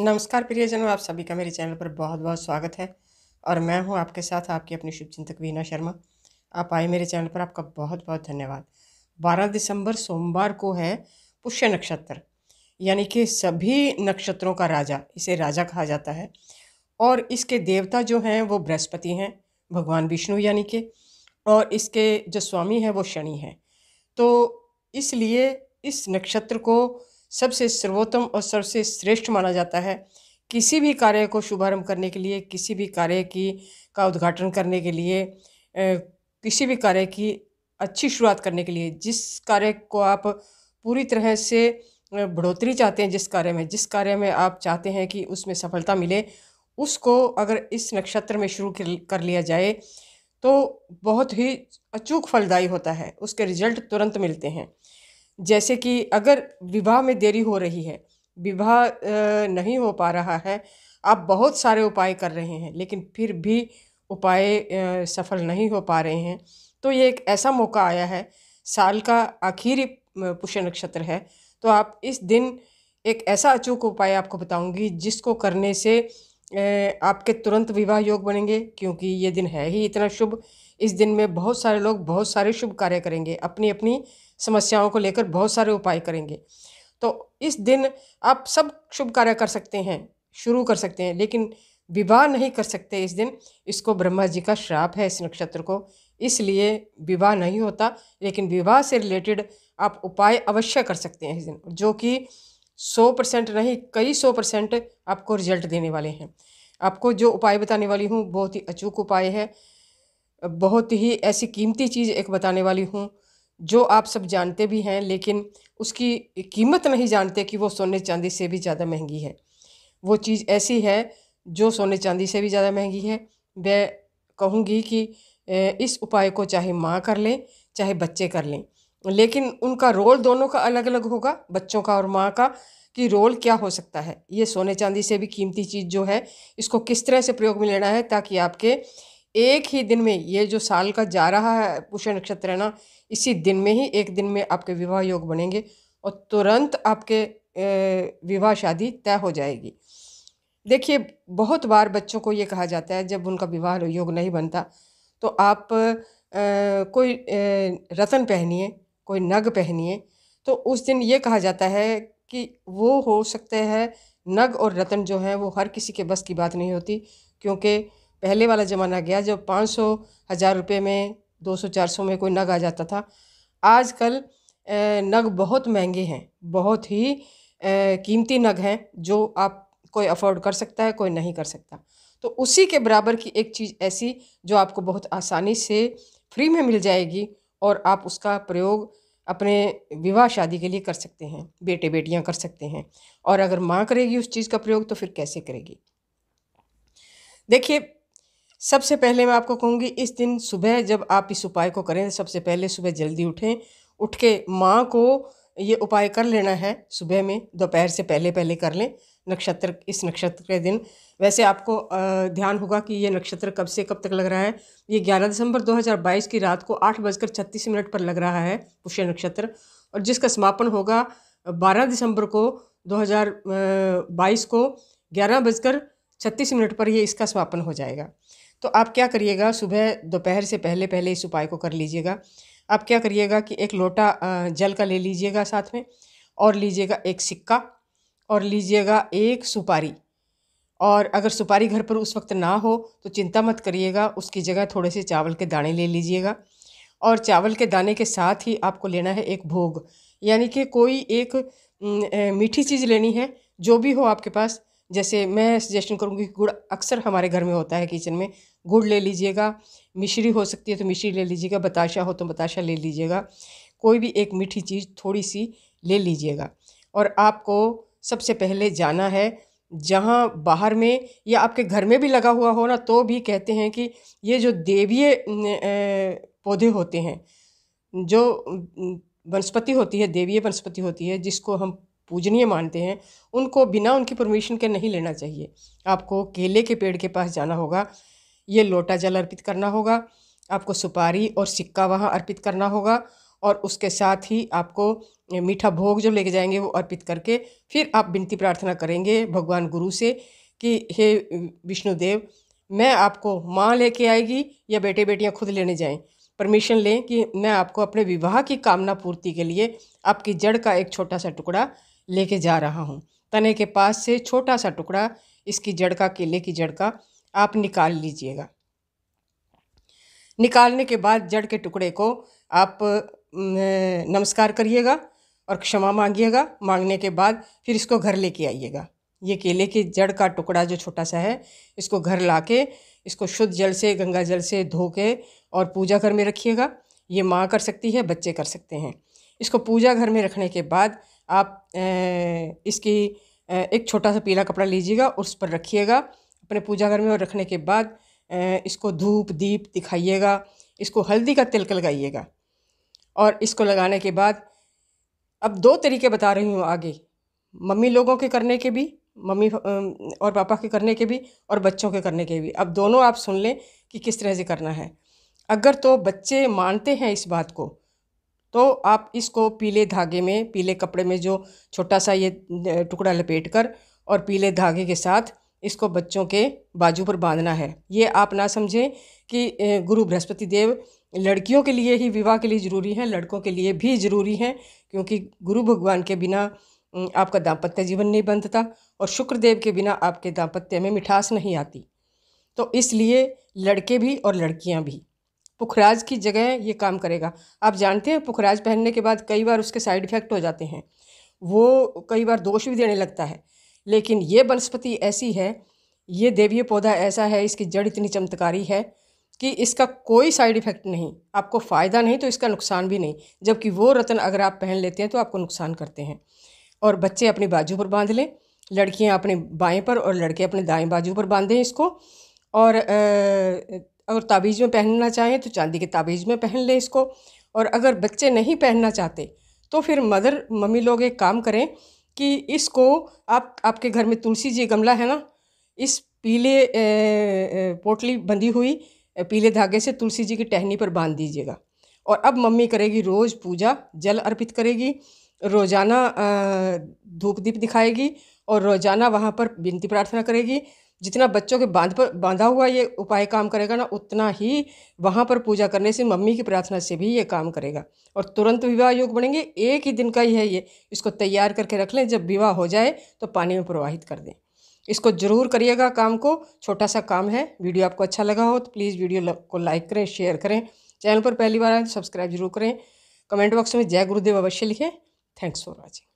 नमस्कार प्रियजनों आप सभी का मेरे चैनल पर बहुत बहुत स्वागत है और मैं हूं आपके साथ आपकी अपनी शुभ चिंतक वीना शर्मा आप आए मेरे चैनल पर आपका बहुत बहुत धन्यवाद 12 दिसंबर सोमवार को है पुष्य नक्षत्र यानी कि सभी नक्षत्रों का राजा इसे राजा कहा जाता है और इसके देवता जो हैं वो बृहस्पति हैं भगवान विष्णु यानी कि और इसके जो स्वामी हैं वो शनि हैं तो इसलिए इस नक्षत्र को सबसे सर्वोत्तम और सबसे श्रेष्ठ माना जाता है किसी भी कार्य को शुभारंभ करने के लिए किसी भी कार्य की का उद्घाटन करने के लिए किसी भी कार्य की अच्छी शुरुआत करने के लिए जिस कार्य को आप पूरी तरह से बढ़ोतरी चाहते हैं जिस कार्य में जिस कार्य में आप चाहते हैं कि उसमें सफलता मिले उसको अगर इस नक्षत्र में शुरू कर लिया जाए तो बहुत ही अचूक फलदायी होता है उसके रिजल्ट तुरंत मिलते हैं जैसे कि अगर विवाह में देरी हो रही है विवाह नहीं हो पा रहा है आप बहुत सारे उपाय कर रहे हैं लेकिन फिर भी उपाय सफल नहीं हो पा रहे हैं तो ये एक ऐसा मौका आया है साल का आखिरी पुष्य नक्षत्र है तो आप इस दिन एक ऐसा अचूक उपाय आपको बताऊंगी जिसको करने से आपके तुरंत विवाह योग बनेंगे क्योंकि ये दिन है ही इतना शुभ इस दिन में बहुत सारे लोग बहुत सारे शुभ कार्य करेंगे अपनी अपनी समस्याओं को लेकर बहुत सारे उपाय करेंगे तो इस दिन आप सब शुभ कार्य कर सकते हैं शुरू कर सकते हैं लेकिन विवाह नहीं कर सकते इस दिन इसको ब्रह्मा जी का श्राप है इस नक्षत्र को इसलिए विवाह नहीं होता लेकिन विवाह से रिलेटेड आप उपाय अवश्य कर सकते हैं इस दिन जो कि सौ परसेंट नहीं कई सौ परसेंट आपको रिजल्ट देने वाले हैं आपको जो उपाय बताने वाली हूँ बहुत ही अचूक उपाय है बहुत ही ऐसी कीमती चीज़ एक बताने वाली हूँ जो आप सब जानते भी हैं लेकिन उसकी कीमत नहीं जानते कि वो सोने चांदी से भी ज़्यादा महंगी है वो चीज़ ऐसी है जो सोने चांदी से भी ज़्यादा महंगी है मैं कहूँगी कि इस उपाय को चाहे माँ कर लें चाहे बच्चे कर लें लेकिन उनका रोल दोनों का अलग अलग होगा बच्चों का और माँ का कि रोल क्या हो सकता है ये सोने चांदी से भी कीमती चीज़ जो है इसको किस तरह से प्रयोग में लेना है ताकि आपके एक ही दिन में ये जो साल का जा रहा है पुष्य नक्षत्र है ना इसी दिन में ही एक दिन में आपके विवाह योग बनेंगे और तुरंत आपके विवाह शादी तय हो जाएगी देखिए बहुत बार बच्चों को ये कहा जाता है जब उनका विवाह योग नहीं बनता तो आप आ, कोई आ, रतन पहनिए कोई नग पहनिए तो उस दिन ये कहा जाता है कि वो हो सकते हैं नग और रतन जो है वो हर किसी के बस की बात नहीं होती क्योंकि पहले वाला ज़माना गया जब पाँच सौ हज़ार रुपये में दो सौ चार सौ में कोई नग आ जाता था आजकल नग बहुत महंगे हैं बहुत ही कीमती नग हैं जो आप कोई अफोर्ड कर सकता है कोई नहीं कर सकता तो उसी के बराबर की एक चीज़ ऐसी जो आपको बहुत आसानी से फ्री में मिल जाएगी और आप उसका प्रयोग अपने विवाह शादी के लिए कर सकते हैं बेटे बेटियां कर सकते हैं और अगर माँ करेगी उस चीज़ का प्रयोग तो फिर कैसे करेगी देखिए सबसे पहले मैं आपको कहूँगी इस दिन सुबह जब आप इस उपाय को करें सबसे पहले सुबह जल्दी उठें उठ के माँ को ये उपाय कर लेना है सुबह में दोपहर से पहले पहले कर लें नक्षत्र इस नक्षत्र के दिन वैसे आपको ध्यान होगा कि ये नक्षत्र कब से कब तक लग रहा है ये 11 दिसंबर 2022 की रात को आठ बजकर छत्तीस मिनट पर लग रहा है पुष्य नक्षत्र और जिसका समापन होगा 12 दिसंबर को 2022 को ग्यारह बजकर छत्तीस मिनट पर ये इसका समापन हो जाएगा तो आप क्या करिएगा सुबह दोपहर से पहले पहले इस उपाय को कर लीजिएगा आप क्या करिएगा कि एक लोटा जल का ले लीजिएगा साथ में और लीजिएगा एक सिक्का और लीजिएगा एक सुपारी और अगर सुपारी घर पर उस वक्त ना हो तो चिंता मत करिएगा उसकी जगह थोड़े से चावल के दाने ले लीजिएगा और चावल के दाने के साथ ही आपको लेना है एक भोग यानी कि कोई एक मीठी चीज़ लेनी है जो भी हो आपके पास जैसे मैं सजेशन करूँगी गुड़ अक्सर हमारे घर में होता है किचन में गुड़ ले लीजिएगा मिश्री हो सकती है तो मिश्री ले लीजिएगा बताशा हो तो बताशा ले लीजिएगा कोई भी एक मीठी चीज़ थोड़ी सी ले लीजिएगा और आपको सबसे पहले जाना है जहाँ बाहर में या आपके घर में भी लगा हुआ हो ना तो भी कहते हैं कि ये जो देवीय पौधे होते हैं जो वनस्पति होती है देवीय वनस्पति होती है जिसको हम पूजनीय मानते हैं उनको बिना उनकी परमिशन के नहीं लेना चाहिए आपको केले के पेड़ के पास जाना होगा ये लोटा जल अर्पित करना होगा आपको सुपारी और सिक्का वहाँ अर्पित करना होगा और उसके साथ ही आपको मीठा भोग जो लेके जाएंगे वो अर्पित करके फिर आप विनती प्रार्थना करेंगे भगवान गुरु से कि हे विष्णुदेव मैं आपको माँ लेके आएगी या बेटे बेटियाँ खुद लेने जाएं परमिशन लें कि मैं आपको अपने विवाह की कामना पूर्ति के लिए आपकी जड़ का एक छोटा सा टुकड़ा लेके जा रहा हूँ तने के पास से छोटा सा टुकड़ा इसकी जड़ का केले की जड़ का आप निकाल लीजिएगा निकालने के बाद जड़ के टुकड़े को आप नमस्कार करिएगा और क्षमा मांगिएगा मांगने के बाद फिर इसको घर लेके आइएगा ये केले के जड़ का टुकड़ा जो छोटा सा है इसको घर ला के इसको शुद्ध जल से गंगा जल से धो के और पूजा घर में रखिएगा ये माँ कर सकती है बच्चे कर सकते हैं इसको पूजा घर में रखने के बाद आप इसकी एक छोटा सा पीला कपड़ा लीजिएगा उस पर रखिएगा अपने पूजा घर में और रखने के बाद इसको धूप दीप दिखाइएगा इसको हल्दी का तिलक लगाइएगा और इसको लगाने के बाद अब दो तरीके बता रही हूँ आगे मम्मी लोगों के करने के भी मम्मी और पापा के करने के भी और बच्चों के करने के भी अब दोनों आप सुन लें कि किस तरह से करना है अगर तो बच्चे मानते हैं इस बात को तो आप इसको पीले धागे में पीले कपड़े में जो छोटा सा ये टुकड़ा लपेट कर और पीले धागे के साथ इसको बच्चों के बाजू पर बांधना है ये आप ना समझें कि गुरु बृहस्पति देव लड़कियों के लिए ही विवाह के लिए ज़रूरी है लड़कों के लिए भी ज़रूरी है क्योंकि गुरु भगवान के बिना आपका दाम्पत्य जीवन नहीं बनता और शुक्रदेव के बिना आपके दाम्पत्य में मिठास नहीं आती तो इसलिए लड़के भी और लड़कियां भी पुखराज की जगह ये काम करेगा आप जानते हैं पुखराज पहनने के बाद कई बार उसके साइड इफ़ेक्ट हो जाते हैं वो कई बार दोष भी देने लगता है लेकिन ये वनस्पति ऐसी है ये देवीय पौधा ऐसा है इसकी जड़ इतनी चमत्कारी है कि इसका कोई साइड इफ़ेक्ट नहीं आपको फ़ायदा नहीं तो इसका नुकसान भी नहीं जबकि वो रतन अगर आप पहन लेते हैं तो आपको नुकसान करते हैं और बच्चे अपनी बाजू पर बांध लें लड़कियां अपने बाएं पर और लड़के अपने दाएं बाजू पर बांधें इसको और आ, अगर ताबीज़ में पहनना चाहें तो चांदी के ताबीज़ में पहन लें इसको और अगर बच्चे नहीं पहनना चाहते तो फिर मदर मम्मी लोग एक काम करें कि इसको आप आपके घर में तुलसी जी गमला है ना इस पीले ए, ए, पोटली बंधी हुई पीले धागे से तुलसी जी की टहनी पर बांध दीजिएगा और अब मम्मी करेगी रोज़ पूजा जल अर्पित करेगी रोज़ाना धूप दीप दिखाएगी और रोज़ाना वहाँ पर विनती प्रार्थना करेगी जितना बच्चों के बांध पर बांधा हुआ ये उपाय काम करेगा ना उतना ही वहाँ पर पूजा करने से मम्मी की प्रार्थना से भी ये काम करेगा और तुरंत विवाह योग बनेंगे एक ही दिन का ही है ये इसको तैयार करके रख लें जब विवाह हो जाए तो पानी में प्रवाहित कर दें इसको जरूर करिएगा काम को छोटा सा काम है वीडियो आपको अच्छा लगा हो तो प्लीज़ वीडियो को लाइक करें शेयर करें चैनल पर पहली बार आए तो सब्सक्राइब जरूर करें कमेंट बॉक्स में जय गुरुदेव अवश्य लिखें थैंक्स फॉर वॉचिंग